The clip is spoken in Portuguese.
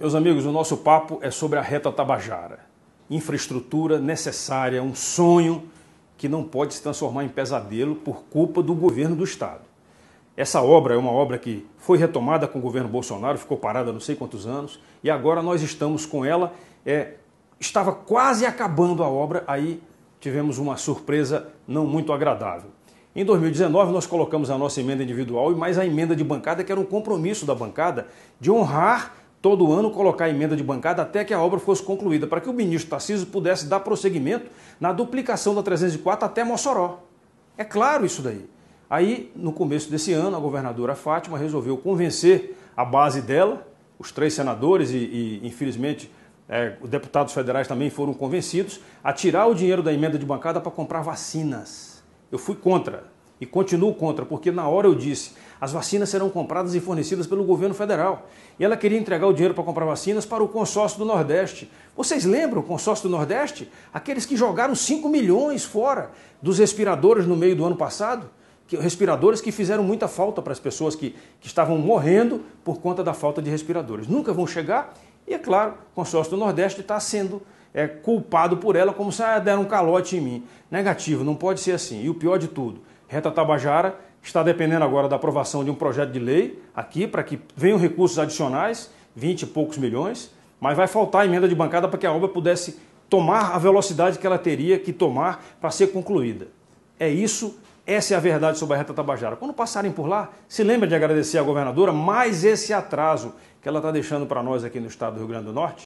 Meus amigos, o nosso papo é sobre a reta Tabajara. Infraestrutura necessária, um sonho que não pode se transformar em pesadelo por culpa do governo do Estado. Essa obra é uma obra que foi retomada com o governo Bolsonaro, ficou parada não sei quantos anos, e agora nós estamos com ela. É, estava quase acabando a obra, aí tivemos uma surpresa não muito agradável. Em 2019, nós colocamos a nossa emenda individual e mais a emenda de bancada, que era um compromisso da bancada de honrar todo ano colocar emenda de bancada até que a obra fosse concluída, para que o ministro Tarcísio pudesse dar prosseguimento na duplicação da 304 até Mossoró. É claro isso daí. Aí, no começo desse ano, a governadora Fátima resolveu convencer a base dela, os três senadores e, e infelizmente, é, os deputados federais também foram convencidos, a tirar o dinheiro da emenda de bancada para comprar vacinas. Eu fui contra, e continuo contra, porque na hora eu disse, as vacinas serão compradas e fornecidas pelo governo federal. E ela queria entregar o dinheiro para comprar vacinas para o consórcio do Nordeste. Vocês lembram o consórcio do Nordeste? Aqueles que jogaram 5 milhões fora dos respiradores no meio do ano passado? Que, respiradores que fizeram muita falta para as pessoas que, que estavam morrendo por conta da falta de respiradores. Nunca vão chegar e, é claro, o consórcio do Nordeste está sendo é, culpado por ela como se ah, deram um calote em mim. Negativo, não pode ser assim. E o pior de tudo, Reta Tabajara está dependendo agora da aprovação de um projeto de lei aqui para que venham recursos adicionais, 20 e poucos milhões, mas vai faltar emenda de bancada para que a obra pudesse tomar a velocidade que ela teria que tomar para ser concluída. É isso, essa é a verdade sobre a Reta Tabajara. Quando passarem por lá, se lembre de agradecer à governadora mais esse atraso que ela está deixando para nós aqui no estado do Rio Grande do Norte.